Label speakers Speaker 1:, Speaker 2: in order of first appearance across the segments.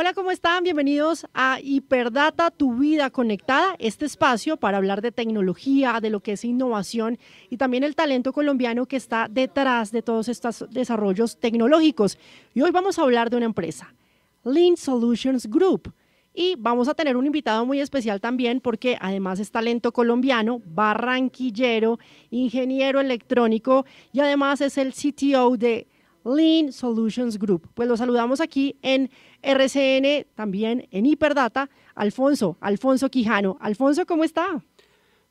Speaker 1: Hola, ¿cómo están? Bienvenidos a Hiperdata, tu vida conectada, este espacio para hablar de tecnología, de lo que es innovación y también el talento colombiano que está detrás de todos estos desarrollos tecnológicos. Y hoy vamos a hablar de una empresa, Lean Solutions Group. Y vamos a tener un invitado muy especial también porque además es talento colombiano, barranquillero, ingeniero electrónico y además es el CTO de Lean Solutions Group. Pues lo saludamos aquí en RCN, también en Hiperdata, Alfonso, Alfonso Quijano. Alfonso, ¿cómo está?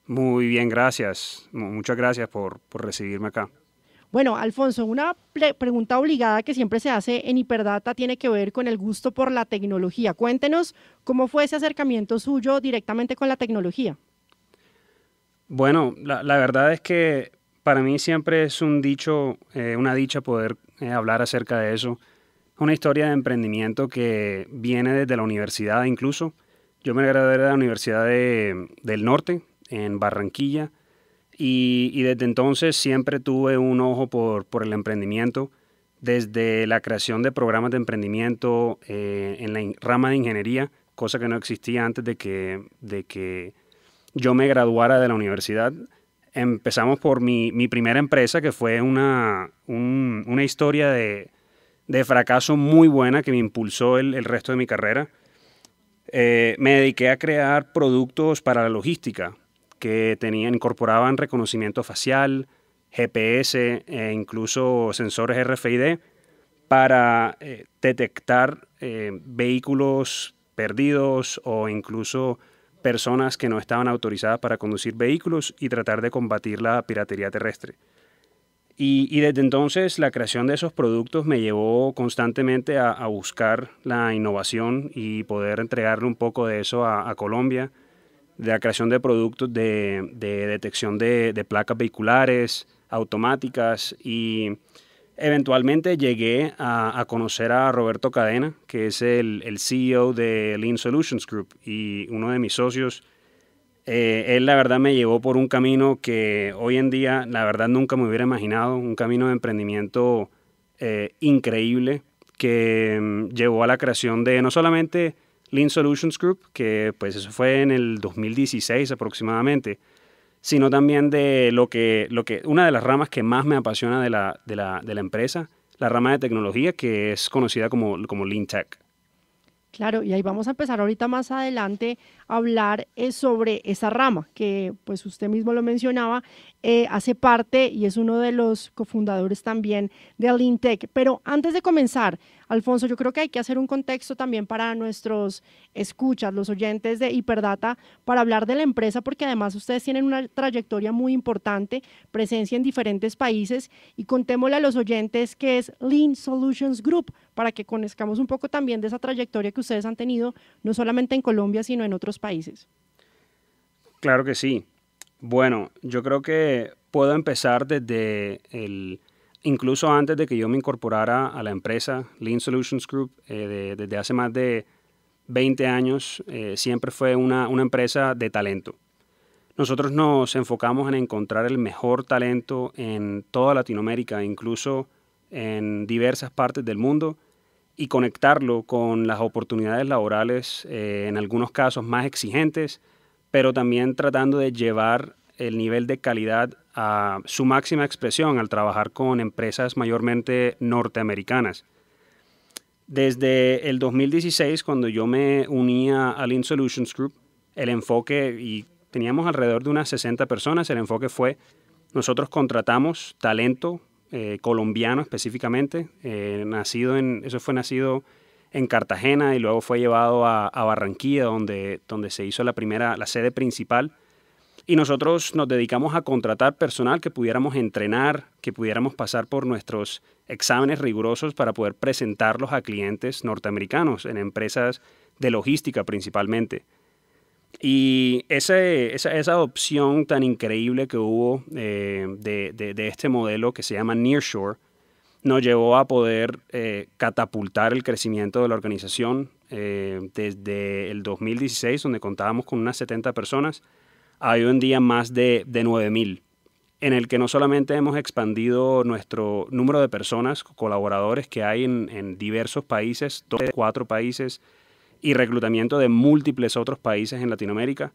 Speaker 2: Muy bien, gracias. Muchas gracias por, recibirme acá.
Speaker 1: Bueno, Alfonso, una pregunta obligada que siempre se hace en Hiperdata tiene que ver con el gusto por la tecnología. Cuéntenos cómo fue ese acercamiento suyo directamente con la tecnología.
Speaker 2: Bueno, la, verdad es que para mí siempre es un dicho, eh, una dicha poder eh, hablar acerca de eso. una historia de emprendimiento que viene desde la universidad incluso. Yo me gradué de la Universidad del Norte, en Barranquilla, y, desde entonces siempre tuve un ojo por, el emprendimiento, desde la creación de programas de emprendimiento eh, en la rama de ingeniería, cosa que no existía antes de que, de que yo me graduara de la universidad empezamos por mi, primera empresa, que fue una, una historia de, fracaso muy buena que me impulsó el, resto de mi carrera. Eh, me dediqué a crear productos para la logística que tenían, incorporaban reconocimiento facial, GPS e incluso sensores RFID para eh, detectar eh, vehículos perdidos o incluso personas que no estaban autorizadas para conducir vehículos y tratar de combatir la piratería terrestre. Y, desde entonces la creación de esos productos me llevó constantemente a, buscar la innovación y poder entregarle un poco de eso a, Colombia, de la creación de productos de, detección de placas vehiculares, automáticas y Eventualmente llegué a, conocer a Roberto Cadena, que es el, CEO de Lean Solutions Group y uno de mis socios. Eh, él la verdad me llevó por un camino que hoy en día la verdad nunca me hubiera imaginado, un camino de emprendimiento eh, increíble que mm, llevó a la creación de no solamente Lean Solutions Group, que pues eso fue en el 2016 aproximadamente, sino también de lo que, lo que una de las ramas que más me apasiona de la, de la, empresa, la rama de tecnología que es conocida como, como Lean Tech.
Speaker 1: Claro, y ahí vamos a empezar ahorita más adelante hablar eh, sobre esa rama que pues usted mismo lo mencionaba, eh, hace parte y es uno de los cofundadores también de Tech. Pero antes de comenzar, Alfonso, yo creo que hay que hacer un contexto también para nuestros escuchas, los oyentes de Hiperdata, para hablar de la empresa, porque además ustedes tienen una trayectoria muy importante, presencia en diferentes países y contémosle a los oyentes que es Lean Solutions Group, para que conozcamos un poco también de esa trayectoria que ustedes han tenido, no solamente en Colombia, sino en otros países?
Speaker 2: Claro que sí. Bueno, yo creo que puedo empezar desde el, incluso antes de que yo me incorporara a la empresa Lean Solutions Group, eh, desde hace más de 20 años, eh, siempre fue una, una, empresa de talento. Nosotros nos enfocamos en encontrar el mejor talento en toda Latinoamérica, incluso en diversas partes del mundo, y conectarlo con las oportunidades laborales, eh, en algunos casos más exigentes, pero también tratando de llevar el nivel de calidad a su máxima expresión al trabajar con empresas mayormente norteamericanas. Desde el 2016, cuando yo me unía al Insolutions Solutions Group, el enfoque, y teníamos alrededor de unas 60 personas, el enfoque fue, nosotros contratamos talento eh, colombiano específicamente, eh, nacido en, eso fue nacido en Cartagena y luego fue llevado a, a, Barranquilla, donde, donde se hizo la primera, la sede principal. Y nosotros nos dedicamos a contratar personal que pudiéramos entrenar, que pudiéramos pasar por nuestros exámenes rigurosos para poder presentarlos a clientes norteamericanos en empresas de logística principalmente. Y esa, esa, opción tan increíble que hubo eh, de, de, este modelo que se llama Nearshore nos llevó a poder eh, catapultar el crecimiento de la organización eh, desde el 2016, donde contábamos con unas 70 personas, a hoy en día más de, de 9.000, en el que no solamente hemos expandido nuestro número de personas, colaboradores que hay en, en diversos países, dos, cuatro países, y reclutamiento de múltiples otros países en Latinoamérica,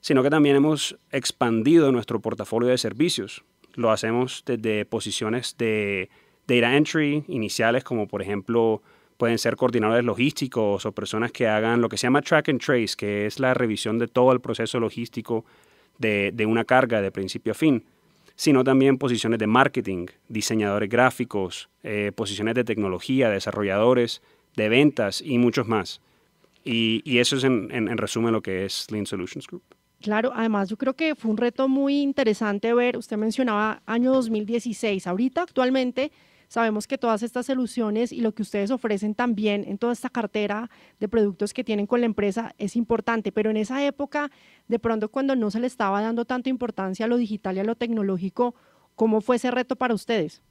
Speaker 2: sino que también hemos expandido nuestro portafolio de servicios. Lo hacemos desde posiciones de data entry iniciales, como por ejemplo pueden ser coordinadores logísticos o personas que hagan lo que se llama track and trace, que es la revisión de todo el proceso logístico de, una carga de principio a fin, sino también posiciones de marketing, diseñadores gráficos, eh, posiciones de tecnología, desarrolladores, de ventas y muchos más. Y, eso es en, resumen lo que es Lean Solutions Group.
Speaker 1: Claro, además yo creo que fue un reto muy interesante ver, usted mencionaba año 2016, ahorita actualmente sabemos que todas estas soluciones y lo que ustedes ofrecen también en toda esta cartera de productos que tienen con la empresa es importante, pero en esa época, de pronto cuando no se le estaba dando tanta importancia a lo digital y a lo tecnológico, ¿cómo fue ese reto para ustedes?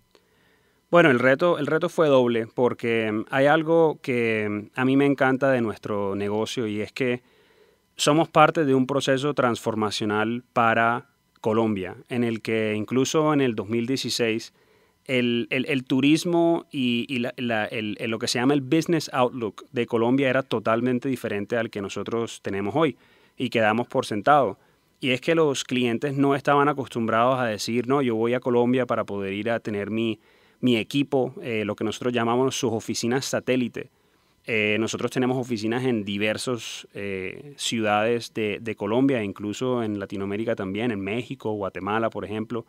Speaker 2: Bueno, el reto, el reto fue doble porque mm, hay algo que mm, a mí me encanta de nuestro negocio y es que somos parte de un proceso transformacional para Colombia, en el que incluso en el 2016 el, el, turismo y, lo que se llama el business outlook de Colombia era totalmente diferente al que nosotros tenemos hoy y quedamos por sentado. Y es que los clientes no estaban acostumbrados a decir, no, yo voy a Colombia para poder ir a tener mi, mi equipo, eh, lo que nosotros llamamos sus oficinas satélite. Eh, nosotros tenemos oficinas en diversas eh, ciudades de, Colombia, incluso en Latinoamérica también, en México, Guatemala, por ejemplo.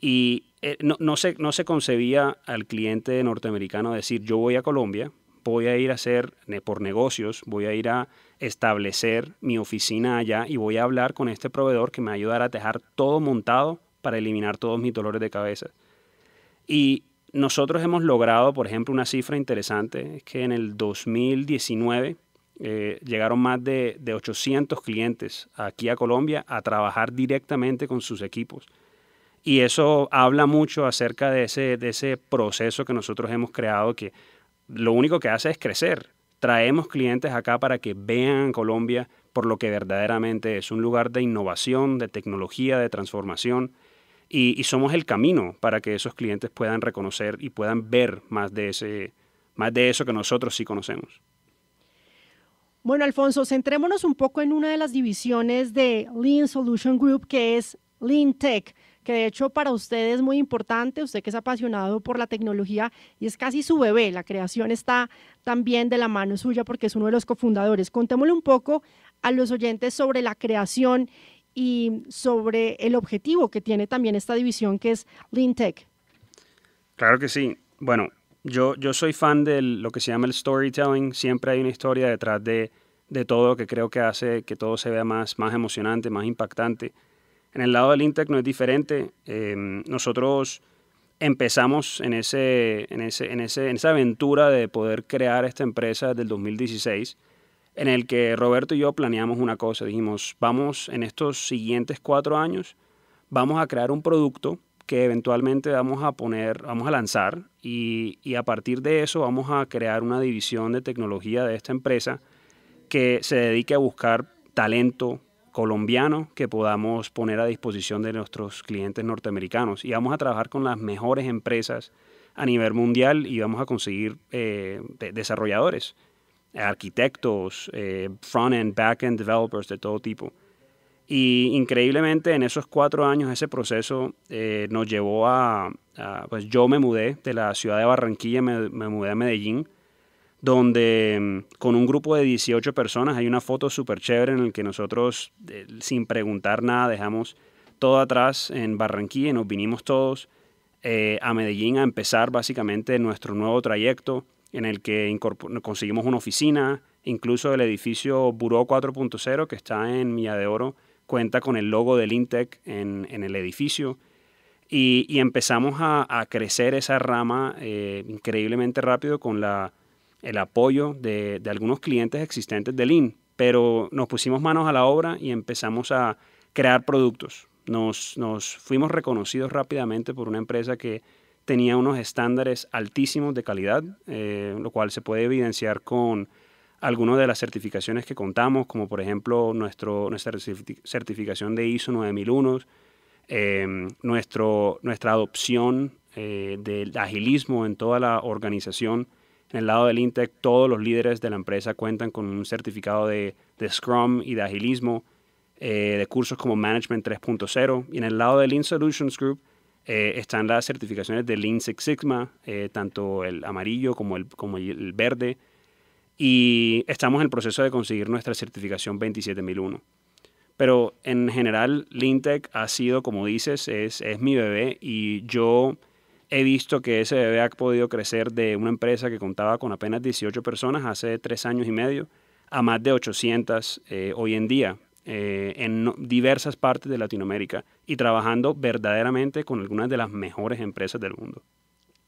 Speaker 2: Y no, no, se, no se concebía al cliente norteamericano decir, yo voy a Colombia, voy a ir a hacer por negocios, voy a ir a establecer mi oficina allá y voy a hablar con este proveedor que me ayudará a dejar todo montado para eliminar todos mis dolores de cabeza. Y nosotros hemos logrado, por ejemplo, una cifra interesante, que en el 2019 eh, llegaron más de, 800 clientes aquí a Colombia a trabajar directamente con sus equipos. Y eso habla mucho acerca de ese proceso que nosotros hemos creado, que lo único que hace es crecer. Traemos clientes acá para que vean Colombia por lo que verdaderamente es un lugar de innovación, de tecnología, de transformación y, somos el camino para que esos clientes puedan reconocer y puedan ver más de, ese, más de eso que nosotros sí conocemos.
Speaker 1: Bueno, Alfonso, centrémonos un poco en una de las divisiones de Lean Solution Group, que es Lean Tech, que de hecho para usted es muy importante, usted que es apasionado por la tecnología y es casi su bebé, la creación está también de la mano suya porque es uno de los cofundadores. Contémosle un poco a los oyentes sobre la creación y sobre el objetivo que tiene también esta división que es LinTech.
Speaker 2: Claro que sí. Bueno, yo, yo soy fan de lo que se llama el storytelling. Siempre hay una historia detrás de, de todo que creo que hace que todo se vea más, más emocionante, más impactante. En el lado de LinTech no es diferente. Em, nosotros empezamos en, ese, en, en esa aventura de poder crear esta empresa desde el 2016 en el que Roberto y yo planeamos una cosa. Dijimos, vamos en estos siguientes cuatro años, vamos a crear un producto que eventualmente vamos a poner, vamos a lanzar y, a partir de eso vamos a crear una división de tecnología de esta empresa que se dedique a buscar talento colombiano que podamos poner a disposición de nuestros clientes norteamericanos. Y vamos a trabajar con las mejores empresas a nivel mundial y vamos a conseguir eh, desarrolladores arquitectos, eh, front-end, back-end developers de todo tipo. Y increíblemente en esos cuatro años ese proceso eh, nos llevó a, pues yo me mudé de la ciudad de Barranquilla, me, mudé a Medellín, donde mm, con un grupo de 18 personas hay una foto súper chévere en la que nosotros, eh, sin preguntar nada, dejamos todo atrás en Barranquilla y nos vinimos todos a Medellín a empezar básicamente nuestro nuevo trayecto en el que conseguimos una oficina, incluso el edificio Buró 4.0 que está en Milla de Oro cuenta con el logo del Intec en, el edificio. Y, empezamos a, a, crecer esa rama eh, increíblemente rápido con la, el apoyo de, algunos clientes existentes del IN. Pero nos pusimos manos a la obra y empezamos a crear productos. Nos, nos fuimos reconocidos rápidamente por una empresa que tenía unos estándares altísimos de calidad, eh, lo cual se puede evidenciar con algunas de las certificaciones que contamos, como por ejemplo nuestro, nuestra certificación de ISO 9001, em, nuestra adopción eh, del agilismo en toda la organización. En el lado del Intec, todos los líderes de la empresa cuentan con un certificado de, Scrum y de agilismo, eh, de cursos como Management 3.0. Y en el lado del Lean Solutions Group, eh, están las certificaciones de Lean Six Sigma, eh, tanto el amarillo como el, verde, y estamos en el proceso de conseguir nuestra certificación 27001. Pero en general, LeanTech ha sido, como dices, es, mi bebé y yo he visto que ese bebé ha podido crecer de una empresa que contaba con apenas 18 personas hace tres años y medio a más de 800 eh, hoy en día. Eh, en diversas partes de Latinoamérica y trabajando verdaderamente con algunas de las mejores empresas del mundo.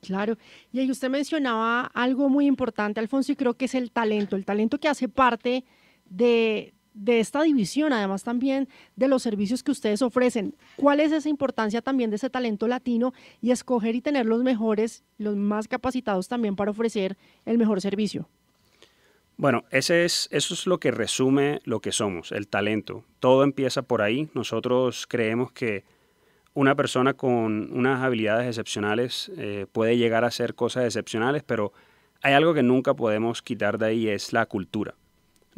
Speaker 1: Claro, y ahí usted mencionaba algo muy importante, Alfonso, y creo que es el talento, el talento que hace parte de, de esta división, además también de los servicios que ustedes ofrecen. ¿Cuál es esa importancia también de ese talento latino y escoger y tener los mejores, los más capacitados también para ofrecer el mejor servicio?
Speaker 2: Bueno, ese es, eso es lo que resume lo que somos, el talento. Todo empieza por ahí. Nosotros creemos que una persona con unas habilidades excepcionales eh, puede llegar a hacer cosas excepcionales, pero hay algo que nunca podemos quitar de ahí, es la cultura.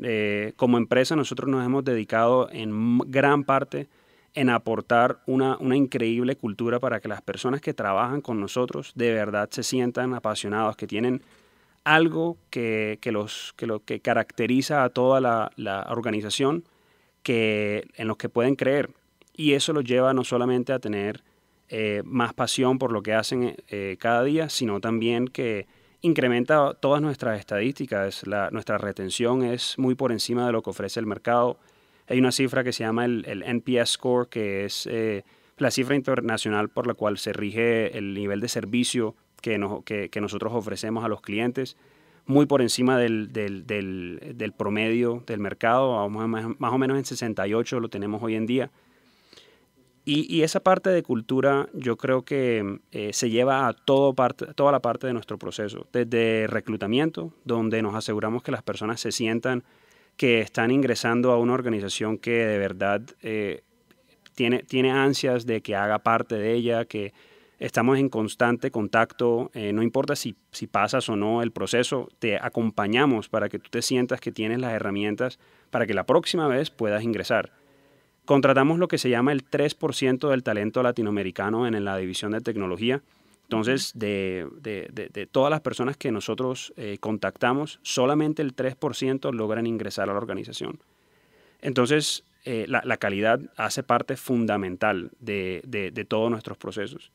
Speaker 2: Eh, como empresa nosotros nos hemos dedicado en gran parte en aportar una, una, increíble cultura para que las personas que trabajan con nosotros de verdad se sientan apasionados, que tienen algo que, los, lo, que caracteriza a toda la, organización en los que pueden creer. Y eso los lleva no solamente a tener eh, más pasión por lo que hacen eh, eh, cada día, sino también que incrementa todas nuestras estadísticas. nuestra retención es muy por encima de lo que ofrece el mercado. Hay una cifra que se llama el, NPS score, que es la cifra internacional por la cual se rige el nivel de servicio que, nosotros ofrecemos a los clientes, muy por encima del, promedio del mercado, más, o menos en 68 lo tenemos hoy en día. Y, esa parte de cultura yo creo que eh, se lleva a toda la parte de nuestro proceso, desde reclutamiento, donde nos aseguramos que las personas se sientan que están ingresando a una organización que de verdad eh, tiene, tiene ansias de que haga parte de ella, que, Estamos en constante contacto, eh, no importa si, si pasas o no el proceso, te acompañamos para que tú te sientas que tienes las herramientas para que la próxima vez puedas ingresar. Contratamos lo que se llama el 3% del talento latinoamericano en la división de tecnología. Entonces, de, de, de, todas las personas que nosotros eh, contactamos, solamente el 3% logran ingresar a la organización. Entonces, eh, la, la, calidad hace parte fundamental de, todos nuestros procesos.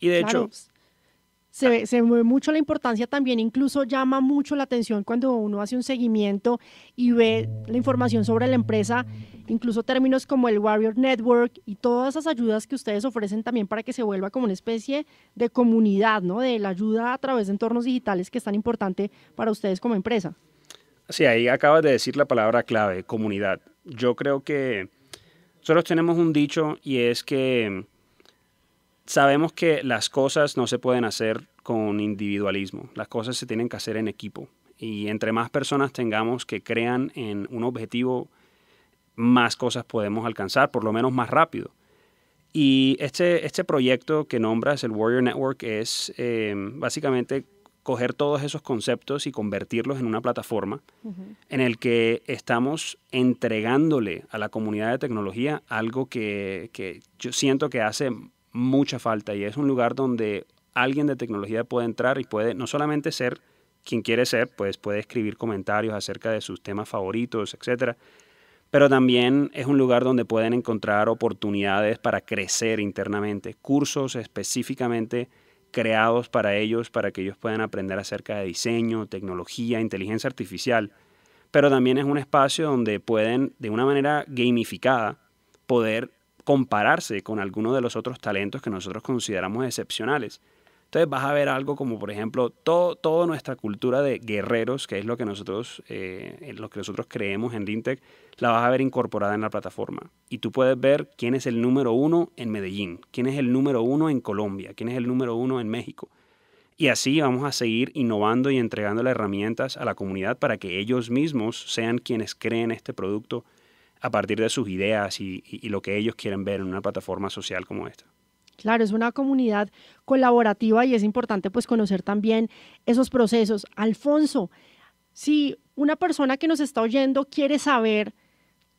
Speaker 2: Y de hecho...
Speaker 1: Se mueve mucho la importancia también, incluso llama mucho la atención cuando uno hace un seguimiento y ve la información sobre la empresa, incluso términos como el Warrior Network y todas esas ayudas que ustedes ofrecen también para que se vuelva como una especie de comunidad, ¿no? De la ayuda a través de entornos digitales que es tan importante para ustedes como empresa.
Speaker 2: Sí, ahí acabas de decir la palabra clave, comunidad. Yo creo que nosotros tenemos un dicho y es que sabemos que las cosas no se pueden hacer con individualismo, las cosas se tienen que hacer en equipo. Y entre más personas tengamos que crean en un objetivo, más cosas podemos alcanzar, por lo menos más rápido. Y este, este proyecto que nombras, el Warrior Network, es em, básicamente coger todos esos conceptos y convertirlos en una plataforma en el que estamos entregándole a la comunidad de tecnología algo que, que yo siento que hace mucha falta y es un lugar donde alguien de tecnología puede entrar y puede no solamente ser quien quiere ser, pues puede escribir comentarios acerca de sus temas favoritos, etcétera, pero también es un lugar donde pueden encontrar oportunidades para crecer internamente, cursos específicamente creados para ellos, para que ellos puedan aprender acerca de diseño, tecnología, inteligencia artificial, pero también es un espacio donde pueden, de una manera gamificada, poder compararse con algunos de los otros talentos que nosotros consideramos excepcionales. Entonces vas a ver algo como, por ejemplo, toda nuestra cultura de guerreros, que es lo que nosotros, eh, lo que nosotros creemos en Lintec, la vas a ver incorporada en la plataforma. Y tú puedes ver quién es el número uno en Medellín, quién es el número uno en Colombia, quién es el número uno en México. Y así vamos a seguir innovando y entregando las herramientas a la comunidad para que ellos mismos sean quienes creen este producto a partir de sus ideas y, lo que ellos quieren ver en una plataforma social como esta.
Speaker 1: Claro, es una comunidad colaborativa y es importante pues conocer también esos procesos. Alfonso, si una persona que nos está oyendo quiere saber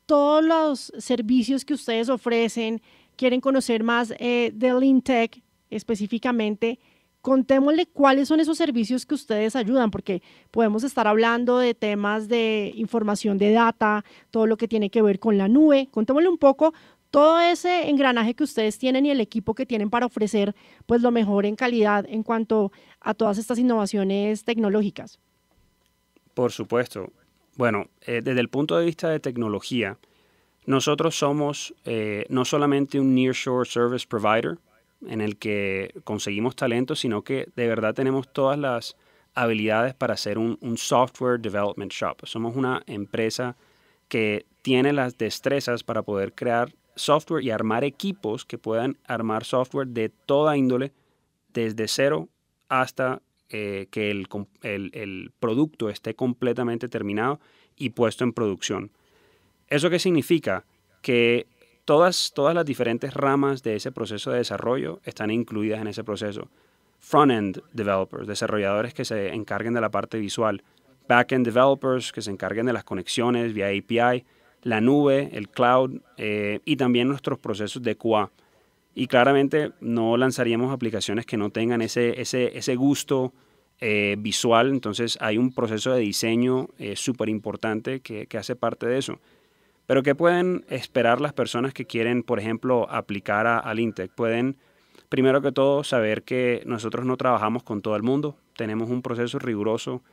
Speaker 1: todos los servicios que ustedes ofrecen, quieren conocer más eh, del de específicamente, contémosle cuáles son esos servicios que ustedes ayudan, porque podemos estar hablando de temas de información de data, todo lo que tiene que ver con la nube. Contémosle un poco todo ese engranaje que ustedes tienen y el equipo que tienen para ofrecer pues lo mejor en calidad en cuanto a todas estas innovaciones tecnológicas.
Speaker 2: Por supuesto. Bueno, eh, desde el punto de vista de tecnología, nosotros somos eh, no solamente un nearshore service provider, en el que conseguimos talento, sino que de verdad tenemos todas las habilidades para hacer un, software development shop. Somos una empresa que tiene las destrezas para poder crear software y armar equipos que puedan armar software de toda índole, desde cero hasta eh, que el, el, producto esté completamente terminado y puesto en producción. ¿Eso qué significa? Que todas, todas las diferentes ramas de ese proceso de desarrollo están incluidas en ese proceso. Front-end developers, desarrolladores que se encarguen de la parte visual. Back-end developers que se encarguen de las conexiones vía API. La nube, el cloud eh, y también nuestros procesos de QA. Y claramente no lanzaríamos aplicaciones que no tengan ese, ese, ese gusto eh, visual. Entonces hay un proceso de diseño eh, súper importante que hace parte de eso. Pero ¿qué pueden esperar las personas que quieren, por ejemplo, aplicar a, al INTEC? Pueden, primero que todo, saber que nosotros no trabajamos con todo el mundo. Tenemos un proceso riguroso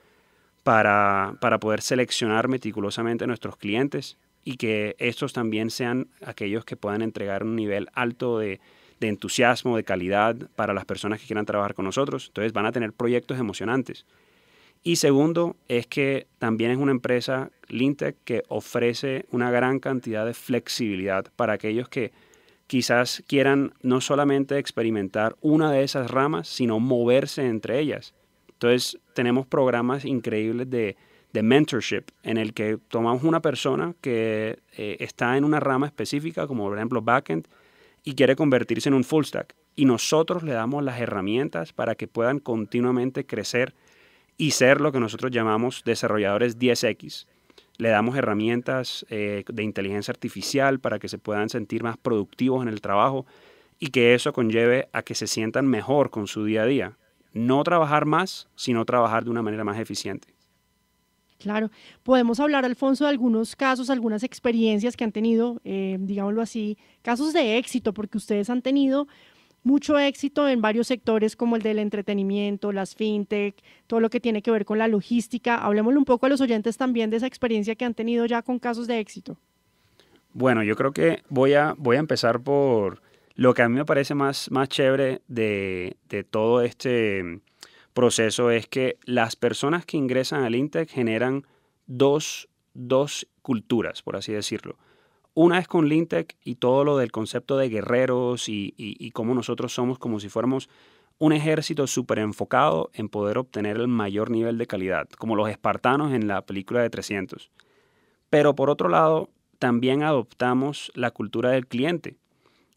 Speaker 2: para, para poder seleccionar meticulosamente nuestros clientes y que estos también sean aquellos que puedan entregar un nivel alto de, de entusiasmo, de calidad para las personas que quieran trabajar con nosotros. Entonces van a tener proyectos emocionantes. Y segundo, es que también es una empresa, Lintec, que ofrece una gran cantidad de flexibilidad para aquellos que quizás quieran no solamente experimentar una de esas ramas, sino moverse entre ellas. Entonces, tenemos programas increíbles de, de mentorship, en el que tomamos una persona que eh, está en una rama específica, como por ejemplo backend, y quiere convertirse en un full stack. Y nosotros le damos las herramientas para que puedan continuamente crecer y ser lo que nosotros llamamos desarrolladores 10X. Le damos herramientas eh, de inteligencia artificial para que se puedan sentir más productivos en el trabajo y que eso conlleve a que se sientan mejor con su día a día. No trabajar más, sino trabajar de una manera más eficiente.
Speaker 1: Claro, podemos hablar, Alfonso, de algunos casos, algunas experiencias que han tenido, eh, digámoslo así, casos de éxito, porque ustedes han tenido mucho éxito en varios sectores como el del entretenimiento, las fintech, todo lo que tiene que ver con la logística. Hablemosle un poco a los oyentes también de esa experiencia que han tenido ya con casos de éxito.
Speaker 2: Bueno, yo creo que voy a, voy a empezar por lo que a mí me parece más, más chévere de, todo este proceso es que las personas que ingresan al INTEC generan dos, dos culturas, por así decirlo una es con Lintec y todo lo del concepto de guerreros y, cómo nosotros somos como si fuéramos un ejército súper enfocado en poder obtener el mayor nivel de calidad, como los espartanos en la película de 300. Pero por otro lado, también adoptamos la cultura del cliente.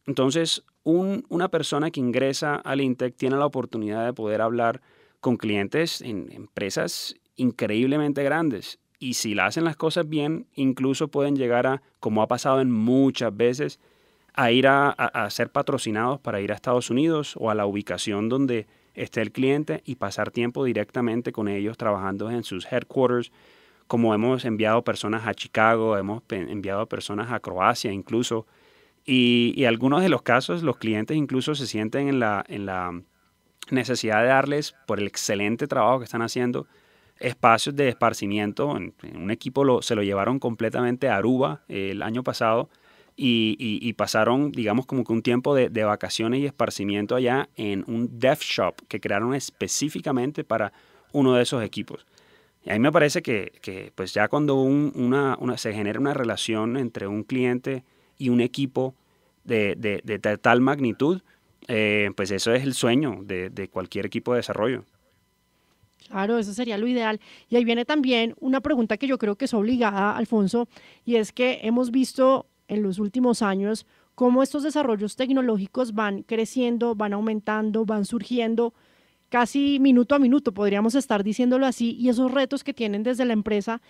Speaker 2: Entonces, una persona que ingresa al Intec tiene la oportunidad de poder hablar con clientes en empresas increíblemente grandes y si la hacen las cosas bien, incluso pueden llegar a, como ha pasado en muchas veces, a ir a, ser patrocinados para ir a Estados Unidos o a la ubicación donde esté el cliente y pasar tiempo directamente con ellos trabajando en sus headquarters, como hemos enviado personas a Chicago, hemos enviado personas a Croacia incluso, y, algunos de los casos los clientes incluso se sienten en en la necesidad de darles por el excelente trabajo que están haciendo, espacios de esparcimiento. En, un equipo lo, se lo llevaron completamente a Aruba eh, el año pasado y, pasaron, digamos, como que un tiempo de, vacaciones y esparcimiento allá en un dev shop que crearon específicamente para uno de esos equipos. Y a mí me parece que, pues ya cuando una, una, se genera una relación entre un cliente y un equipo de, tal magnitud, eh, pues eso es el sueño de cualquier equipo de desarrollo.
Speaker 1: Claro, eso sería lo ideal. Y ahí viene también una pregunta que yo creo que es obligada, Alfonso, y es que hemos visto en los últimos años cómo estos desarrollos tecnológicos van creciendo, van aumentando, van surgiendo casi minuto a minuto, podríamos estar diciéndolo así, y esos retos que tienen desde la empresa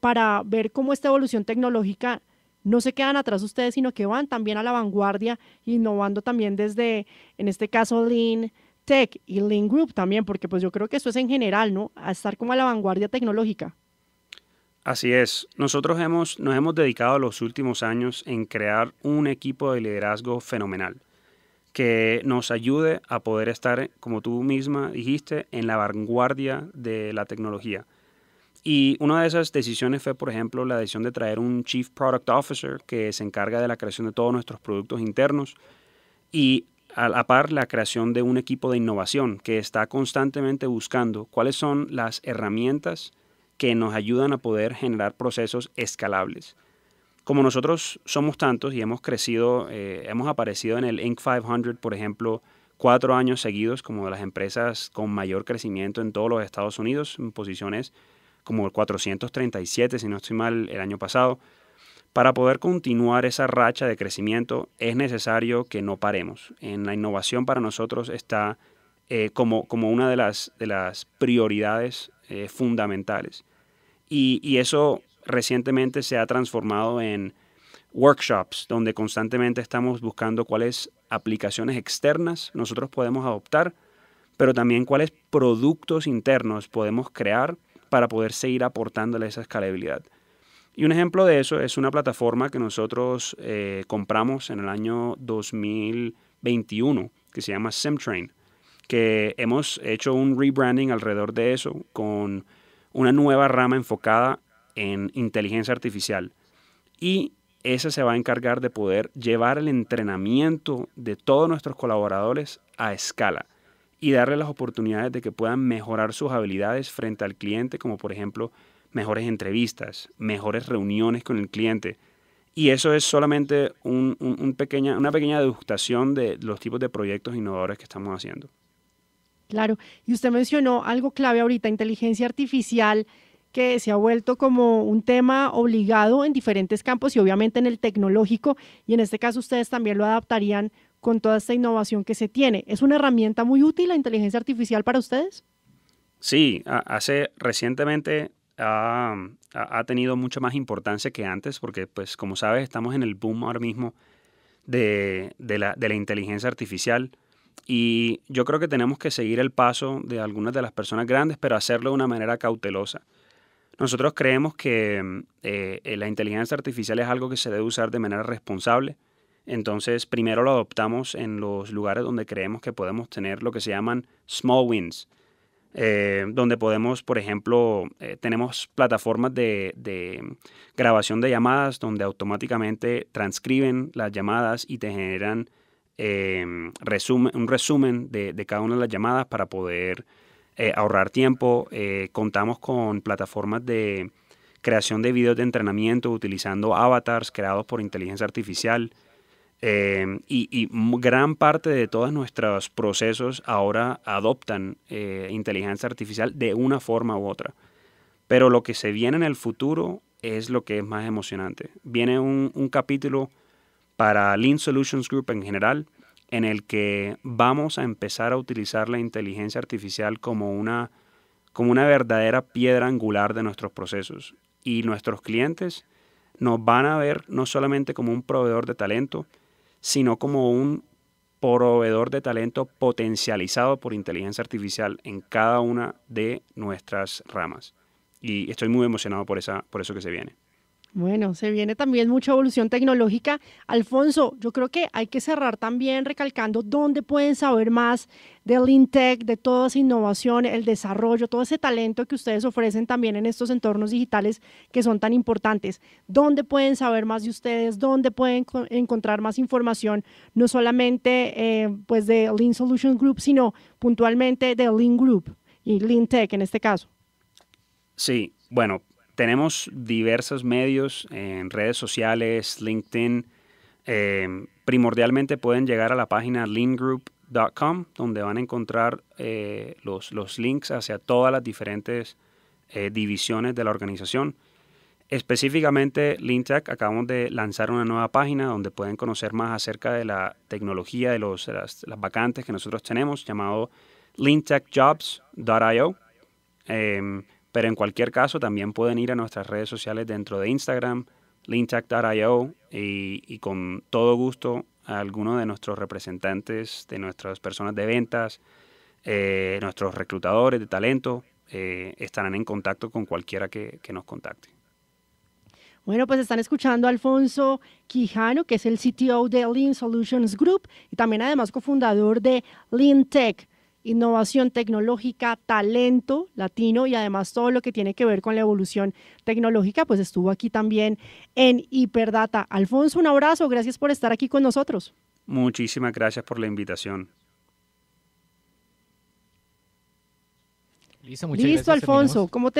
Speaker 1: para ver cómo esta evolución tecnológica no se quedan atrás ustedes, sino que van también a la vanguardia, innovando también desde, en este caso, Lean, Tech y Link Group también, porque pues yo creo que eso es en general, ¿no? A estar como a la vanguardia tecnológica.
Speaker 2: Así es, nosotros hemos, nos hemos dedicado los últimos años en crear un equipo de liderazgo fenomenal que nos ayude a poder estar, como tú misma dijiste, en la vanguardia de la tecnología. Y una de esas decisiones fue, por ejemplo, la decisión de traer un Chief Product Officer que se encarga de la creación de todos nuestros productos internos. Y a la par la creación de un equipo de innovación que está constantemente buscando cuáles son las herramientas que nos ayudan a poder generar procesos escalables. Como nosotros somos tantos y hemos crecido, eh, hemos aparecido en el Inc. 500, por ejemplo, cuatro años seguidos como de las empresas con mayor crecimiento en todos los Estados Unidos, en posiciones como el 437, si no estoy mal, el año pasado. Para poder continuar esa racha de crecimiento es necesario que no paremos. En la innovación para nosotros está eh, como, como, una de las, de las prioridades eh, fundamentales. Y, y eso recientemente se ha transformado en workshops, donde constantemente estamos buscando cuáles aplicaciones externas nosotros podemos adoptar, pero también cuáles productos internos podemos crear para poder seguir aportándole esa escalabilidad. Y un ejemplo de eso es una plataforma que nosotros eh, compramos en el año 2021 que se llama SemTrain, que hemos hecho un rebranding alrededor de eso con una nueva rama enfocada en inteligencia artificial. Y esa se va a encargar de poder llevar el entrenamiento de todos nuestros colaboradores a escala y darle las oportunidades de que puedan mejorar sus habilidades frente al cliente, como por ejemplo mejores entrevistas, mejores reuniones con el cliente. Y eso es solamente un, una pequeña degustación de los tipos de proyectos innovadores que estamos haciendo.
Speaker 1: Claro, y usted mencionó algo clave ahorita, inteligencia artificial, que se ha vuelto como un tema obligado en diferentes campos y obviamente en el tecnológico, y en este caso ustedes también lo adaptarían con toda esta innovación que se tiene. ¿Es una herramienta muy útil la inteligencia artificial para ustedes?
Speaker 2: Sí, hace recientemente Mm, ha, tenido mucha más importancia que antes, porque pues como sabes estamos en el boom ahora mismo de, la, inteligencia artificial y yo creo que tenemos que seguir el paso de algunas de las personas grandes, pero hacerlo de una manera cautelosa. Nosotros creemos que mm, eh, eh, la inteligencia artificial es algo que se debe usar de manera responsable. Entonces, primero lo adoptamos en los lugares donde creemos que podemos tener lo que se llaman small wins, eh, donde podemos, por ejemplo, eh, tenemos plataformas de, grabación de llamadas donde automáticamente transcriben las llamadas y te generan em, un resumen de, cada una de las llamadas para poder eh, ahorrar tiempo. contamos con plataformas de creación de videos de entrenamiento utilizando avatars creados por inteligencia artificial. Em, y, gran parte de todos nuestros procesos ahora adoptan eh, inteligencia artificial de una forma u otra. Pero lo que se viene en el futuro es lo que es más emocionante. Viene un, un capítulo para Lean Solutions Group en general, en el que vamos a empezar a utilizar la inteligencia artificial como una, como una verdadera piedra angular de nuestros procesos. Y nuestros clientes nos van a ver no solamente como un proveedor de talento, sino como un proveedor de talento potencializado por inteligencia artificial en cada una de nuestras ramas. Y estoy muy emocionado por, esa, por eso que se viene.
Speaker 1: Bueno, se viene también mucha evolución tecnológica. Alfonso, yo creo que hay que cerrar también recalcando dónde pueden saber más del INTEC, de toda esa innovación, el desarrollo, todo ese talento que ustedes ofrecen también en estos entornos digitales que son tan importantes. ¿Dónde pueden saber más de ustedes? ¿Dónde pueden encontrar más información? No solamente eh, pues de Lean Solution Group, sino puntualmente de Lean Group y Tech en este caso.
Speaker 2: Sí, bueno, tenemos diversos medios en eh, redes sociales, LinkedIn. Eh, primordialmente pueden llegar a la página leangroup.com, donde van a encontrar eh, los, links hacia todas las diferentes divisiones de la organización. Específicamente, LeanTech acabamos de lanzar una nueva página donde pueden conocer más acerca de la tecnología de, los, las, las, vacantes que nosotros tenemos, llamado leantechjobs.io pero en cualquier caso, también pueden ir a nuestras redes sociales dentro de Instagram, lintech.io, y, y con todo gusto a alguno de nuestros representantes, de nuestras personas de ventas, eh, nuestros reclutadores de talento, eh, estarán en contacto con cualquiera que, nos contacte.
Speaker 1: Bueno, pues están escuchando a Alfonso Quijano, que es el CTO de Lean Solutions Group y también además cofundador de Tech innovación tecnológica, talento latino y además todo lo que tiene que ver con la evolución tecnológica, pues estuvo aquí también en Hiperdata. Alfonso, un abrazo, gracias por estar aquí con nosotros.
Speaker 2: Muchísimas gracias por la invitación.
Speaker 1: Listo, Alfonso, ¿cómo te